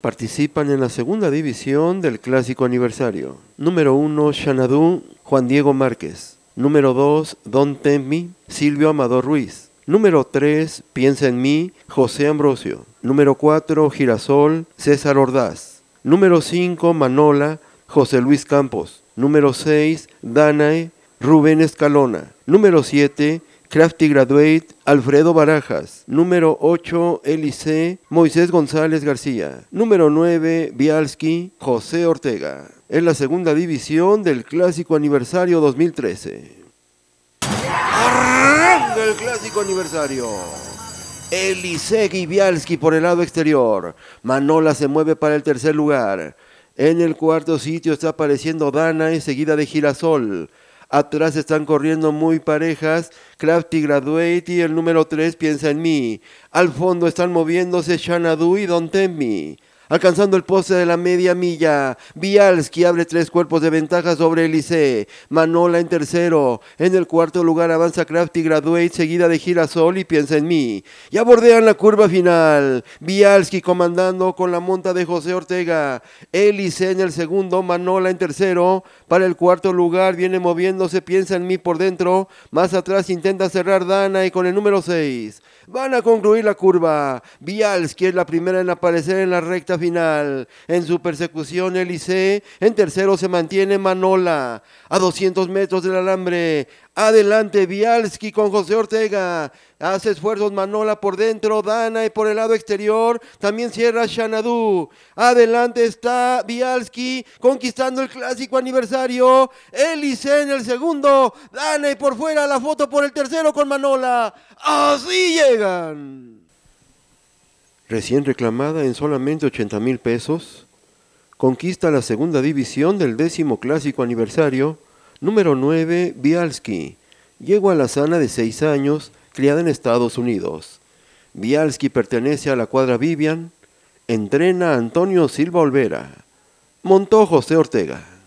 Participan en la segunda división del clásico aniversario. Número 1, Xanadu, Juan Diego Márquez. Número 2, Don Temi, Silvio Amador Ruiz. Número 3, Piensa en mí, José Ambrosio. Número 4, Girasol, César Ordaz. Número 5, Manola, José Luis Campos. Número 6, Danae, Rubén Escalona. Número 7, Crafty Graduate, Alfredo Barajas. Número 8, Elise, Moisés González García. Número 9, Bialski, José Ortega. En la segunda división del Clásico Aniversario 2013. ¡Arranca el Clásico Aniversario! y Bialski por el lado exterior. Manola se mueve para el tercer lugar. En el cuarto sitio está apareciendo Dana, seguida de Girasol. Atrás están corriendo muy parejas. Crafty Graduate y el número 3 piensa en mí. Al fondo están moviéndose Shanadu y Don Temi. Alcanzando el poste de la media milla, Bialski abre tres cuerpos de ventaja sobre Elise. Manola en tercero. En el cuarto lugar avanza Crafty Graduate, seguida de Girasol y Piensa en mí. Ya bordean la curva final. Bialski comandando con la monta de José Ortega. Elise en el segundo, Manola en tercero. Para el cuarto lugar viene moviéndose Piensa en mí por dentro. Más atrás intenta cerrar Dana y con el número seis. Van a concluir la curva. que es la primera en aparecer en la recta final. En su persecución, Elise. En tercero se mantiene Manola. A 200 metros del alambre. Adelante Bialski con José Ortega. Hace esfuerzos Manola por dentro, Dana y por el lado exterior. También cierra Shanadu. Adelante está Bialski conquistando el clásico aniversario. Elise en el segundo. Dana y por fuera la foto por el tercero con Manola. Así llegan. Recién reclamada en solamente 80 mil pesos, conquista la segunda división del décimo clásico aniversario Número 9. Bialski. la sana de 6 años, criada en Estados Unidos. Bialski pertenece a la cuadra Vivian. Entrena a Antonio Silva Olvera. Montó José Ortega.